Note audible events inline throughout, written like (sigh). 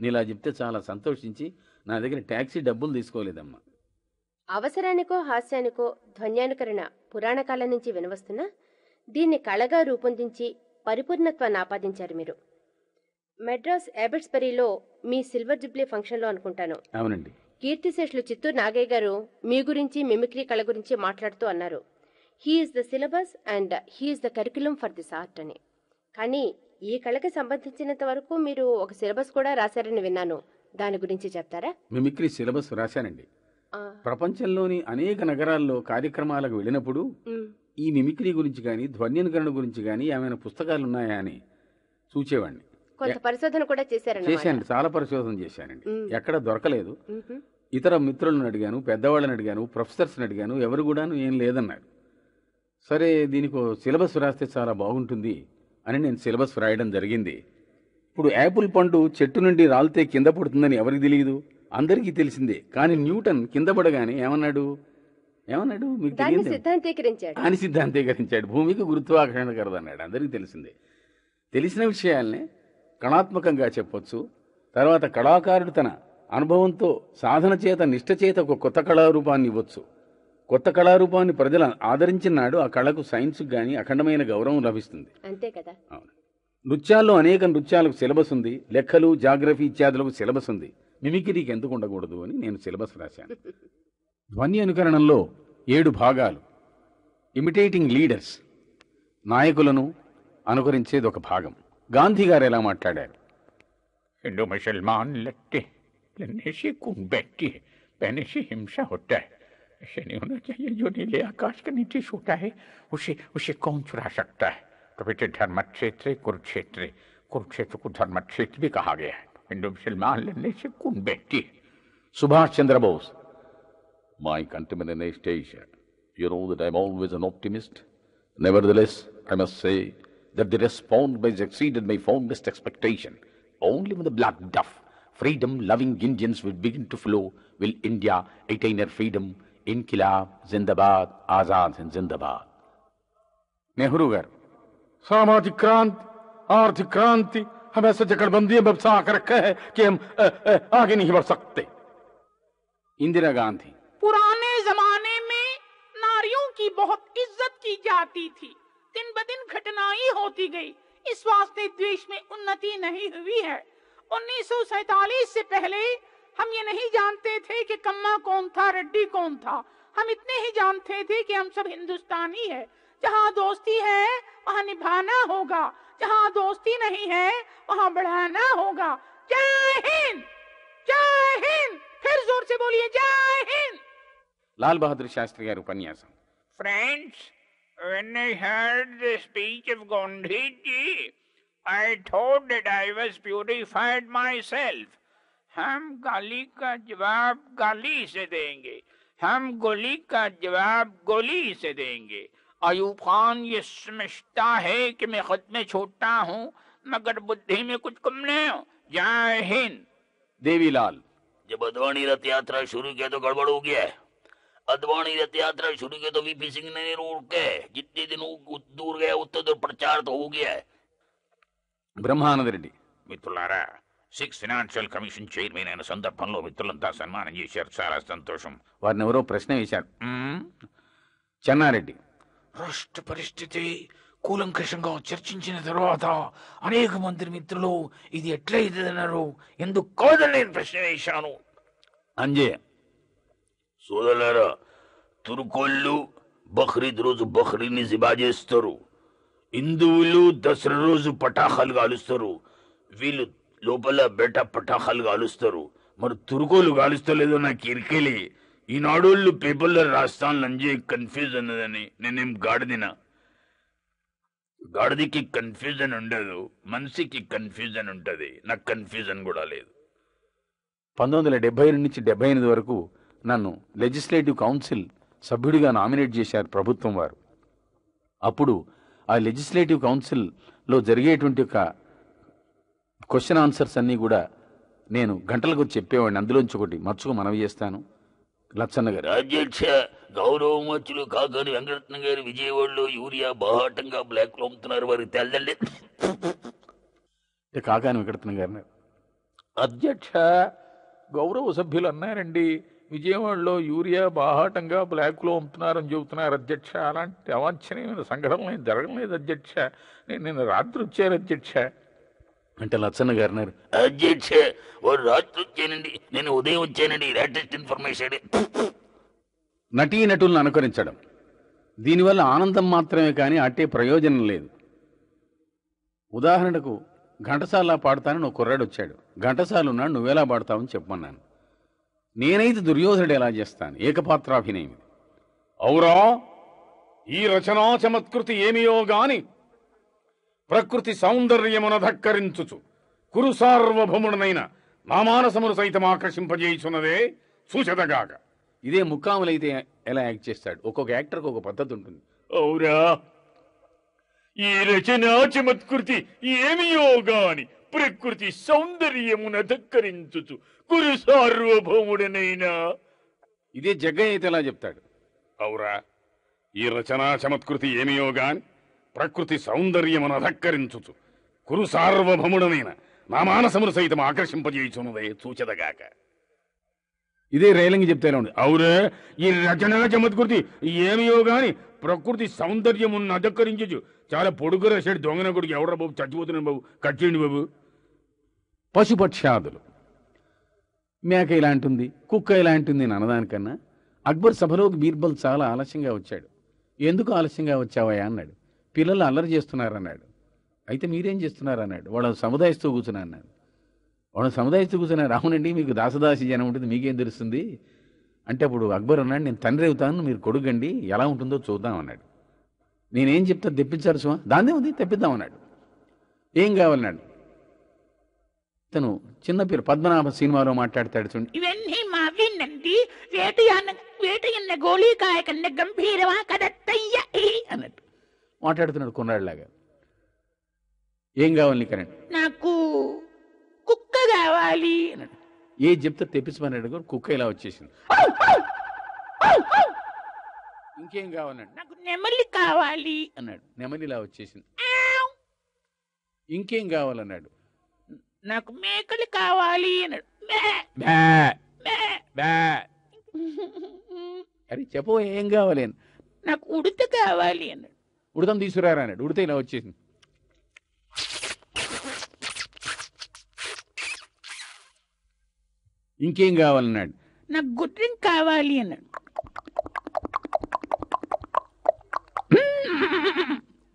నీలా చెప్తే చాలా సంతోషించి నా దగ్గర ట్యాక్సీ డబ్బులు తీసుకోలేదమ్మా అవసరానికో హాస్యానికో ధ్వన్యానుకరణ పురాణ కాలం నుంచి వినవస్తున్నా దీన్ని కళగా రూపొందించి పరిపూర్ణత్వాన్ని ఆపాదించారు మీరు మెడ్రాస్ ఎబెట్స్బరీలో మీ సిల్వర్ జుబ్లీ ఫంక్షన్లో అనుకుంటాను అవునండి కీర్తిశేషులు చిత్తూరు నాగయ్య గారు మీ గురించి మిమిక్రీ కళ గురించి మాట్లాడుతూ అన్నారు he is the syllabus and he is the curriculum for this art అని కానీ ఈ కళకి సంబంధించినంత వరకు మీరు ఒక సిలబస్ కూడా రాశారని విన్నాను దాని గురించి చెప్తారా మిమిక్రీ సిలబస్ రాశానండి ప్రపంచంలోని అనేక నగరాల్లో కార్యక్రమాలకు వెళ్ళినప్పుడు ఈ మిమిక్రీ గురించి కానీ ధ్వన్యనుకరణ గురించి కానీ ఏమైనా పుస్తకాలు ఉన్నాయా అని చూచేవాడిని కొంత పరిశోధన కూడా చేశారు చేశాను చాలా పరిశోధన చేశానండి ఎక్కడ దొరకలేదు ఇతర మిత్రులను అడిగాను పెద్దవాళ్ళని అడిగాను ప్రొఫెసర్స్ని అడిగాను ఎవరు కూడా ఏం లేదన్నారు సరే దీనికి సిలబస్ రాస్తే చాలా బాగుంటుంది అని నేను సిలబస్ రాయడం జరిగింది ఇప్పుడు యాపిల్ పండు చెట్టు నుండి రాలితే కింద పడుతుందని ఎవరికి తెలియదు అందరికీ తెలిసిందే కానీ న్యూటన్ కింద పడగానే ఏమన్నాడు ఏమన్నాడు మీకు అని సిద్ధాంతీకరించాడు భూమికి గురుత్వాకర్షణ కరదన్నాడు అందరికీ తెలిసిందే తెలిసిన విషయాల్ని కణాత్మకంగా చెప్పొచ్చు తర్వాత కళాకారుడు తన అనుభవంతో సాధన చేత నిష్ట చేత ఒక కొత్త కళారూపాన్ని ఇవ్వచ్చు కొత్త కళారూపాన్ని ప్రజలు ఆదరించిన నాడు ఆ కళకు సైన్స్కి కానీ అఖండమైన గౌరవం లభిస్తుంది అంతే కదా అవును నృత్యాల్లో అనేక నృత్యాలకు సిలబస్ ఉంది లెక్కలు జాగ్రఫీ ఇత్యాదులకు సిలబస్ ఉంది మిమికిరీకి ఎందుకు ఉండకూడదు అని నేను సిలబస్ రాశాను (laughs) ధ్వని అనుకరణలో ఏడు భాగాలు ఇమిటేటింగ్ లీడర్స్ నాయకులను అనుకరించేది ఒక భాగం గాంధీ గారు ఎలా మాట్లాడారు హిందూ ముసల్మాన్ లట్టి పెనిషి హింస ఉంటాయి ऐसे नहीं होना चाहिए जो नीले आकाश के नीचे सोता है उसे उसे कौन चुरा सकता है तो बेटे धर्म क्षेत्र कुरुक्षेत्र कुरुक्षेत्र को धर्म क्षेत्र भी कहा गया है हिंदू मुसलमान लड़ने से कौन व्यक्ति है सुभाष चंद्र Bose My contaminant Asia. You know that I'm always an optimist. Nevertheless, I must say that the response has exceeded my fondest expectation. Only when the blood duff freedom loving Indians will begin to flow, will India attain her freedom इनकलाब जिंदाबाद आजाद हिंद जिंदाबाद नेहरूगर सामाजिक क्रांति आर्थिक क्रांति हम ऐसे जकड़बंदी में बसा कर रखे हैं कि हम आगे नहीं बढ़ सकते इंदिरा गांधी पुराने जमाने में नारियों की बहुत इज्जत की जाती थी दिन ब दिन घटनाई होती गई इस वास्ते देश में उन्नति नहीं हुई है उन्नीस से पहले हम ये नहीं जानते थे कि कम्मा कौन था रड्डी कौन था हम इतने ही जानते थे कि हम सब हिंदुस्तानी है जहाँ दोस्ती है वहाँ निभाना होगा जहाँ दोस्ती नहीं है वहाँ बढ़ाना होगा जय हिंद जय हिंद फिर जोर से बोलिए जय हिंद लाल बहादुर शास्त्री का ఉపన్యాసం friends when i heard the speech of gandhi ji i thought that i was purified myself हम गाली का जवाब गाली से देंगे हम गोली का जवाब गोली से देंगे अयूब खान ये समझता है कि मैं खुद में छोटा हूँ मगर बुद्धि में कुछ कम नहीं हो जय हिंद देवीलाल जब अद्वानी रथ यात्रा शुरू किया तो गड़बड़ हो गया अद्वानी रथ यात्रा शुरू किया तो वीपी सिंह ने रोड के जितने दिन दूर गया उतना दूर प्रचार तो हो गया ब्रह्मानंद रेड्डी मिथुलारा సిక్స్ ఫినాన్షియల్ కమిషన్ చైర్మన్ అయిన సందర్భంలో మిత్రులంతా సన్మానం చేశారు చాలా సంతోషం వారిని ఎవరో ప్రశ్న వేశారు చెన్నారెడ్డి రాష్ట్ర పరిస్థితి కూలంకషంగా చర్చించిన తర్వాత అనేక మంత్రి మిత్రులు ఇది ఎట్లయితేనరు ఎందుకు కాదని నేను ప్రశ్న వేశాను అంజయ్ సోదరులారా తురుకోళ్ళు బక్రీద్ రోజు బక్రీద్ని జిబా చేస్తారు హిందువులు దసరా రోజు పటాఖాలు కాలుస్తారు వీళ్ళు లోపల బెట పటాఖాలు కాలుస్తారు మరి తురుకోలు కాలుస్తలేదో నాకు ఇరికెళ్ళి ఈనాడోళ్ళు పేపర్లో రాస్తానులంజే కన్ఫ్యూజ్ అన్నదని నేనేం గాడిదిన గాడిదికి కన్ఫ్యూజన్ ఉండదు మనిషికి కన్ఫ్యూజన్ ఉంటుంది నాకు కన్ఫ్యూజన్ కూడా లేదు పంతొమ్మిది వందల డెబ్బై రెండు నుంచి డెబ్బై ఎనిమిది వరకు నన్ను లెజిస్లేటివ్ కౌన్సిల్ సభ్యుడిగా నామినేట్ చేశారు ప్రభుత్వం వారు అప్పుడు ఆ లెజిస్లేటివ్ కౌన్సిల్లో జరిగేటువంటి ఒక క్వశ్చన్ ఆన్సర్స్ అన్నీ కూడా నేను గంటల గురించి చెప్పేవాడిని అందులోంచి ఒకటి మర్చుకు మనవి చేస్తాను లచ్చన్న గారు అధ్యక్ష గౌరవ మచ్చులు కాకని వెంకటరత్న గారు విజయవాడలో యూరియా బాహాటంగా బ్లాక్ లో అమ్ముతున్నారు వారికి తెల్లండి కాకాని వెంకటరత్న గారిని అధ్యక్ష గౌరవ సభ్యులు అన్నారండి విజయవాడలో యూరియా బాహాటంగా బ్లాక్లో అమ్ముతున్నారని చెబుతున్నారు అధ్యక్ష అలాంటి అవాంఛనీయమైన సంఘటనలు జరగలేదు అధ్యక్ష నేను నిన్న రాత్రి వచ్చాను అధ్యక్ష అంటే లచ్చన్న గారు అన్నారు అధ్యక్ష రాత్రి వచ్చానండి నేను ఉదయం వచ్చానండి లేటెస్ట్ ఇన్ఫర్మేషన్ నటీ నటులను అనుకరించడం దీనివల్ల ఆనందం మాత్రమే కానీ అట్టే ప్రయోజనం లేదు ఉదాహరణకు ఘంటసాల పాడతానని ఒక కుర్రాడు వచ్చాడు ఘంటసాలు ఉన్నాడు నువ్వెలా పాడతావని చెప్పమన్నాను నేనైతే దుర్యోధనుడు ఎలా చేస్తాను ఏకపాత్రాభినయం ఔరా ఈ రచనా చమత్కృతి ఏమియో గాని ప్రకృతి సౌందర్యమున ధక్కరించుచు కురు సార్వభౌముడనైన నామానసమును సైతం ఆకర్షింపజేయుచున్నదే సుచతగాక ఇదే ముక్కాములైతే ఎలా యాక్ట్ చేస్తాడు ఒక్కొక్క యాక్టర్కి ఒక పద్ధతి ఉంటుంది ఔరా ఈ రచన చమత్కృతి ఏమియో గాని ప్రకృతి సౌందర్యమున ధక్కరించుచు కురు సార్వభౌముడనైనా ఇదే జగ్గయ్య అయితే ఎలా చెప్తాడు ఔరా ఈ రచనా చమత్కృతి ఏమియో గాని ప్రకృతి సౌందర్యమును అధక్కరించుచు కురు సార్వభముడనైన నా మానసమును సైతం ఆకర్షింపజేయుచున్నదే చూచదగాక ఇదే రేలంగి చెప్తే అవురే ఈ రచనల చమత్కృతి ఏమియో గాని ప్రకృతి సౌందర్యమును అధక్కరించు చాలా పొడుగు రసడి దొంగన కొడుకు ఎవడ బాబు చచ్చిపోతున్నాను బాబు కట్టిండి బాబు పశుపక్షాదులు మేక ఇలాంటిది కుక్క ఇలాంటిది అని అన్నదానికన్నా అక్బర్ సభలోకి బీర్బల్ చాలా ఆలస్యంగా వచ్చాడు ఎందుకు ఆలస్యంగా వచ్చావా అన్నాడు పిల్లలు అల్లరి చేస్తున్నారు అన్నాడు అయితే మీరేం చేస్తున్నారు అన్నాడు వాళ్ళ సముదాయస్తో కూర్చున్నా అన్నాడు వాళ్ళ సముదాయస్తో కూర్చున్నారు అవునండి మీకు దాసదాసి జనం ఉంటుంది మీకేం తెలుస్తుంది అంటే అప్పుడు అక్బర్ అన్నాడు నేను తండ్రి అవుతాను మీరు కొడుకండి ఎలా ఉంటుందో చూద్దాం అన్నాడు నేనేం చెప్తా తెప్పించారు సుమా దాన్నే ఉంది తెప్పిద్దాం అన్నాడు ఏం కావాలన్నాడు తను చిన్న పేరు పద్మనాభ సినిమాలో మాట్లాడతాడు చూడండి ఇవన్నీ మావి నంది వేటయాన వేటయన్న గోళీకాయకన్న కదత్తయ్య అన్నట్టు మాట్లాడుతున్నాడు కొన్నాళ్ళలాగా ఏం కావాలి నీకనండి నాకు కుక్క కావాలి అన్నాడు ఏ చెప్తే తెప్పించమన్నాడు అడుగు కుక్క ఇలా వచ్చేసింది ఇంకేం కావాలన్నాడు నాకు నెమలి కావాలి అన్నాడు నెమలి ఇలా వచ్చేసింది ఇంకేం కావాలన్నాడు నాకు మేకలు కావాలి అన్నాడు అరే చెప్పు ఏం కావాలి నాకు ఉడత కావాలి అన్నాడు ఉడతం తీసుకురారాడు ఉడితే ఇలా వచ్చేసింది ఇంకేం కావాలన్నాడు నాకు గుర్రం కావాలి అన్నాడు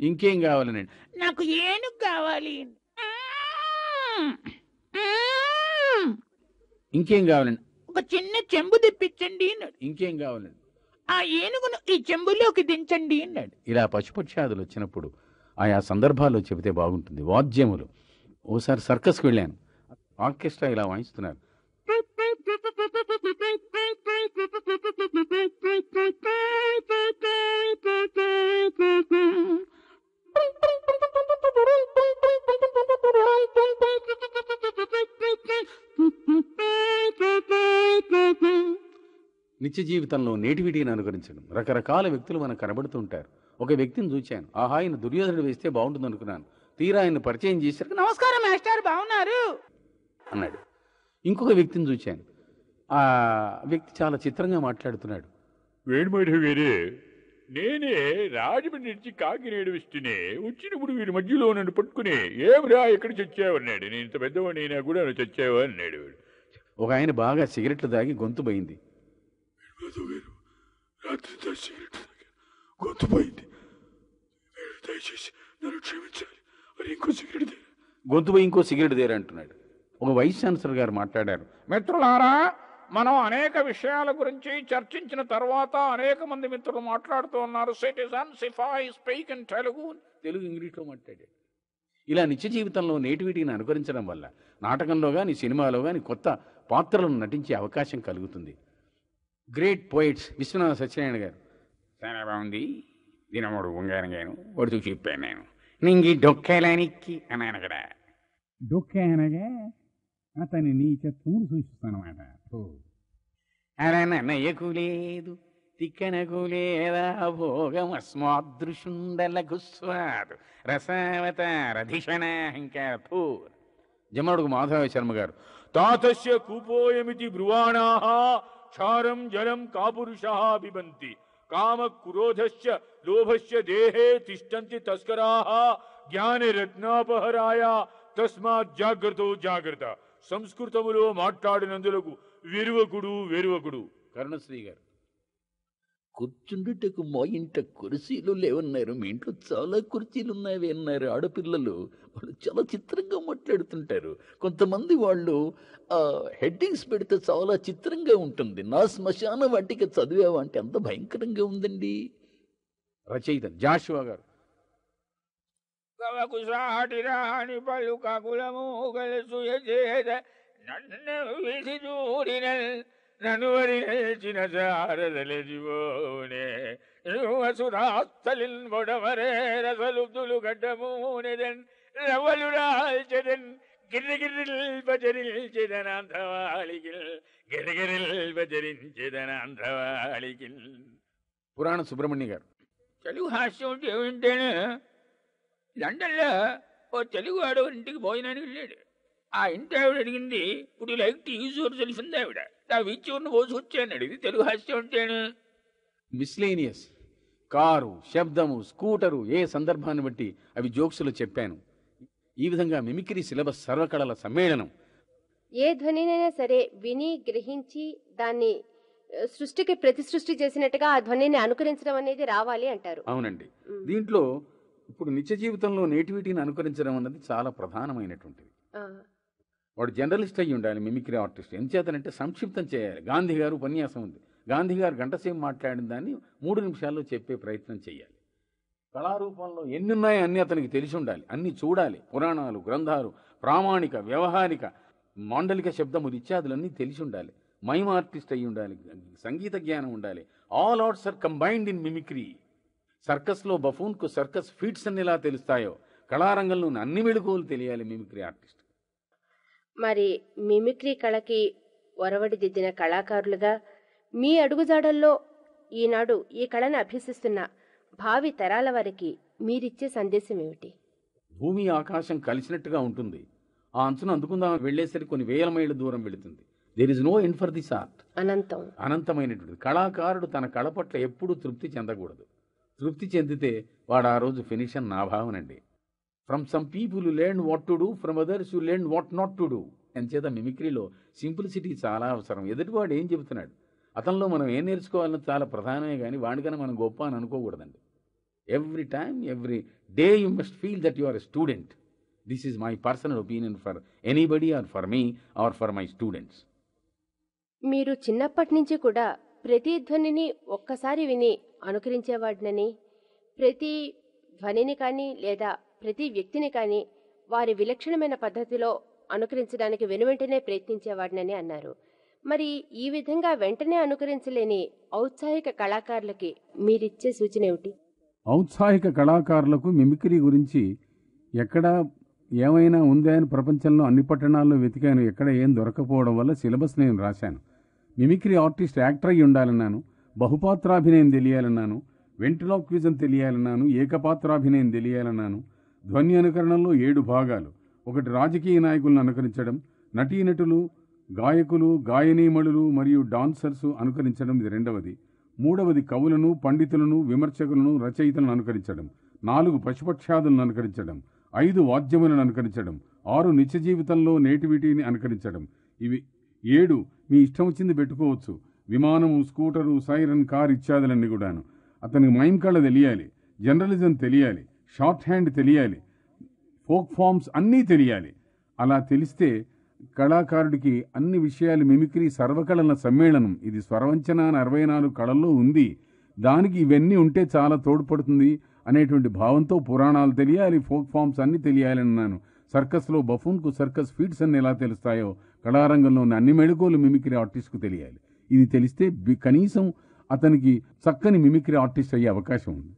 ఇంకేం కావాలన్నాడు నాకు ఏను కావాలి ఇంకేం కావాలండి ఒక చిన్న చెంబు తెప్పించండి ఇంకేం కావాలండి ఆ ఏనుగును ఈ చెంబులోకి దించండి అన్నాడు ఇలా పశుపక్షాదులు వచ్చినప్పుడు ఆయా సందర్భాల్లో చెబితే బాగుంటుంది వాద్యములు ఓసారి సర్కస్కి వెళ్ళాను ఆర్కెస్ట్రా ఇలా వాయిస్తున్నారు నిత్య జీవితంలో నేటివిటీని అనుకరించడం రకరకాల వ్యక్తులు మనకు కనబడుతుంటారు ఒక వ్యక్తిని చూశాను ఆహా ఆయన దుర్యోధనుడు వేస్తే బాగుంటుంది అనుకున్నాను తీరా ఆయన పరిచయం చేశారు నమస్కారం మాస్టర్ బాగున్నారు అన్నాడు ఇంకొక వ్యక్తిని చూశాను ఆ వ్యక్తి చాలా చిత్రంగా మాట్లాడుతున్నాడు నేనే రాజమండ్రి నుంచి కాకినేడు వస్తేనే వచ్చినప్పుడు వీరి మధ్యలో నన్ను పట్టుకుని ఏమిరా ఇక్కడ చచ్చావన్నాడు నేను ఇంత పెద్దవాడిని అయినా కూడా నన్ను చచ్చావా అన్నాడు ఒక ఆయన బాగా సిగరెట్లు తాగి గొంతు పోయింది చదువుగారు రాత్రి గొంతుపోయింది దయచేసి నన్ను క్షమించాలి మరి ఇంకో సిగరెట్ దేరు గొంతుపోయి ఇంకో సిగరెట్ అంటున్నాడు ఒక వైస్ ఛాన్సలర్ గారు మాట్లాడారు మిత్రులారా మనం అనేక విషయాల గురించి చర్చించిన తర్వాత అనేక మంది మిత్రులు మాట్లాడుతూ ఉన్నారు సిటిజన్ సిఫాయి స్పీక్ ఇన్ తెలుగు తెలుగు ఇంగ్లీష్లో మాట్లాడాడు ఇలా నిత్య జీవితంలో నేటివిటీని అనుకరించడం వల్ల నాటకంలో కానీ సినిమాలో కానీ కొత్త పాత్రలను నటించే అవకాశం కలుగుతుంది గ్రేట్ పోయిట్స్ విశ్వనాథ సత్యనారాయణ గారు చాలా బాగుంది దినముడు ఉంగారంగాను ఒడుతూ చెప్పాను నేను నింగి డొక్కేలానికి అన్నాను అక్కడ డొక్కే అనగా అతని నీచత్వం సూచిస్తానమాట అలా నన్నయ్యకు లేదు తిక్కనకు లేదా భోగం అస్మాదృశుండలకు స్వాదు రసావతారధిషణాహంకారూ జమనుడుకు మాధవ శర్మ గారు తాతస్య కూపోయమితి బ్రువాణా क्षारम जलम कापुरुषा अभिबंती काम क्रोधश्च लोभश्च देहे तिष्ठन्ति तस्कराः ज्ञान रत्नापहराय तस्मा जाग्रतो जाग्रत సంస్కృతములో మాట్లాడినందులకు విరువకుడు విరువకుడు కర్ణశ్రీ కూర్చుండుటకు మా ఇంట కుర్చీలు లేవన్నారు మీ ఇంట్లో చాలా కుర్చీలు ఉన్నాయి అన్నారు ఆడపిల్లలు వాళ్ళు చాలా చిత్రంగా మాట్లాడుతుంటారు కొంతమంది వాళ్ళు హెడ్డింగ్స్ పెడితే చాలా చిత్రంగా ఉంటుంది నా శ్మశాన వాటికి చదివావా అంటే ఎంత భయంకరంగా ఉందండి రచయిత జాషువా గారు కుసాటిరాని ನನುವರಿಚಿನ ಜಾರದಲೆ ಜೀವೋನೆ ಸುಧಾಸ್ತಲಿನ್ ಮೊಡಮರೇ ರಸಲುಬ್ದುಲು ಗಡ್ಡಮೂನೆದೆನ್ ರವಲುರಾಲ್ಚದೆನ್ గిరిగిరిల్ భజరించిదనాంధవాళికిల్ గిరిగిరిల్ భజరించిదనాంధవాళికిల్ పురాణ సుబ్రహ్మణ్య గారు తెలుగు హాస్యం అంటే ఏమిటేను లండన్లో ఓ తెలుగు ఆడవారి ఇంటికి భోజనానికి వెళ్ళాడు ఆ ఇంటి ఆవిడ అడిగింది ఇప్పుడు లైక్ టు యూజ్ యువర్ ఆవిడ నా విచ్యూర్ను పోసుకొచ్చాడు ఇది తెలుగు హాస్యం అంటేనే మిస్లేనియస్ కారు శబ్దము స్కూటరు ఏ సందర్భాన్ని బట్టి అవి జోక్సులు చెప్పాను ఈ విధంగా మిమిక్రీ సిలబస్ సర్వకళల సమ్మేళనం ఏ ధ్వనినైనా సరే విని గ్రహించి దాన్ని సృష్టికి ప్రతి సృష్టి చేసినట్టుగా ఆ ధ్వనిని అనుకరించడం అనేది రావాలి అంటారు అవునండి దీంట్లో ఇప్పుడు నిత్య జీవితంలో నేటివిటీని అనుకరించడం అన్నది చాలా ప్రధానమైనటువంటిది వాడు జర్నలిస్ట్ అయ్యి ఉండాలి మిమిక్రీ ఆర్టిస్ట్ ఎంచేతనంటే సంక్షిప్తం చేయాలి గాంధీ గారు ఉపన్యాసం ఉంది గాంధీ గారు గంటసేపు మాట్లాడిన దాన్ని మూడు నిమిషాల్లో చెప్పే ప్రయత్నం చేయాలి కళారూపంలో ఎన్ని ఉన్నాయో అన్నీ అతనికి తెలిసి ఉండాలి అన్నీ చూడాలి పురాణాలు గ్రంథాలు ప్రామాణిక వ్యవహారిక మాండలిక శబ్దము ఇత్యాదులన్నీ తెలిసి ఉండాలి మైమ్ ఆర్టిస్ట్ అయ్యి ఉండాలి సంగీత జ్ఞానం ఉండాలి all out sir combined in mimicry సర్కస్లో బఫూన్కు సర్కస్ ఫీట్స్ అని ఎలా తెలుస్తాయో కళారంగంలోని అన్ని మెళుకువలు తెలియాలి మిమిక్రీ ఆర్టిస్ట్ మరి మిమిక్రీ కళకి ఒరవడిదిద్దిన కళాకారులుగా మీ అడుగుజాడల్లో ఈనాడు ఈ కళను అభ్యసిస్తున్న భావి తరాల వారికి మీరిచ్చే సందేశం ఏమిటి భూమి ఆకాశం కలిసినట్టుగా ఉంటుంది ఆ అంచున అందుకుందా వెళ్లేసరికి కొన్ని వేల మైళ్ళ దూరం వెళుతుంది there is no end for this art అనంతం అనంతమైనటువంటి కళాకారుడు తన కళ పట్ల ఎప్పుడూ తృప్తి చెందకూడదు తృప్తి చెందితే వాడు ఆ రోజు ఫినిషన్ నా భావనండి from some people learn what to do from others you learn what not to do అని చేత మిమిక్రీలో సింప్లిసిటీ చాలా అవసరం ఎదుటివాడు ఏం చెబుతున్నాడు అతనిలో మనం ఏం నేర్చుకోవాలన్నది చాలా ప్రధానమే కానీ వాడికైనా మనం గొప్ప అని అనుకోకూడదండి every time every day you must feel that you are a student this is my personal opinion for anybody or for me or for my students మీరు చిన్నప్పటి నుంచి కూడా ప్రతి ధ్వనిని ఒక్కసారి విని అనుకరించేవాడినని ప్రతి ధ్వనిని కానీ లేదా ప్రతి వ్యక్తిని కానీ వారి విలక్షణమైన పద్ధతిలో అనుకరించడానికి వెనువెంటనే ప్రయత్నించేవాడినని అన్నారు మరి ఈ విధంగా వెంటనే అనుకరించలేని ఔత్సాహిక కళాకారులకి మీరిచ్చే సూచన ఏమిటి ఔత్సాహిక కళాకారులకు మిమిక్రీ గురించి ఎక్కడ ఏమైనా ఉందే అని ప్రపంచంలో అన్ని పట్టణాల్లో వెతికాను ఎక్కడ ఏం దొరకపోవడం వల్ల సిలబస్ నేను రాశాను మిమిక్రీ ఆర్టిస్ట్ యాక్టర్ అయి ఉండాలన్నాను బహుపాత్రాభినయం తెలియాలన్నాను వెంట్రలోక్విజం తెలియాలన్నాను ఏకపాత్రాభినయం తెలియాలన్నాను ధ్వని అనుకరణలో ఏడు భాగాలు ఒకటి రాజకీయ నాయకులను అనుకరించడం నటీనటులు గాయకులు గాయనీమణులు మరియు డాన్సర్స్ అనుకరించడం ఇది రెండవది మూడవది కవులను పండితులను విమర్శకులను రచయితలను అనుకరించడం నాలుగు పశుపక్షాదులను అనుకరించడం ఐదు వాద్యములను అనుకరించడం ఆరు నిత్య జీవితంలో నేటివిటీని అనుకరించడం ఇవి ఏడు మీ ఇష్టం వచ్చింది పెట్టుకోవచ్చు విమానము స్కూటరు సైరన్ కార్ ఇత్యాదులన్నీ కూడాను అతనికి మైం కళ్ళ తెలియాలి జర్నలిజం తెలియాలి షార్ట్ హ్యాండ్ తెలియాలి ఫోక్ ఫామ్స్ అన్నీ తెలియాలి అలా తెలిస్తే కళాకారుడికి అన్ని విషయాలు మిమిక్రీ సర్వకళల సమ్మేళనం ఇది స్వరవంచన అరవై నాలుగు కళల్లో ఉంది దానికి ఇవన్నీ ఉంటే చాలా తోడ్పడుతుంది అనేటువంటి భావంతో పురాణాలు తెలియాలి ఫోక్ ఫామ్స్ అన్నీ తెలియాలి అన్నాను సర్కస్లో బఫూన్కు సర్కస్ ఫీట్స్ అన్ని ఎలా తెలుస్తాయో కళారంగంలో ఉన్న అన్ని మెళుకోలు మిమిక్రీ ఆర్టిస్ట్కు తెలియాలి ఇది తెలిస్తే కనీసం అతనికి చక్కని మిమిక్రీ ఆర్టిస్ట్ అయ్యే అవకాశం ఉంది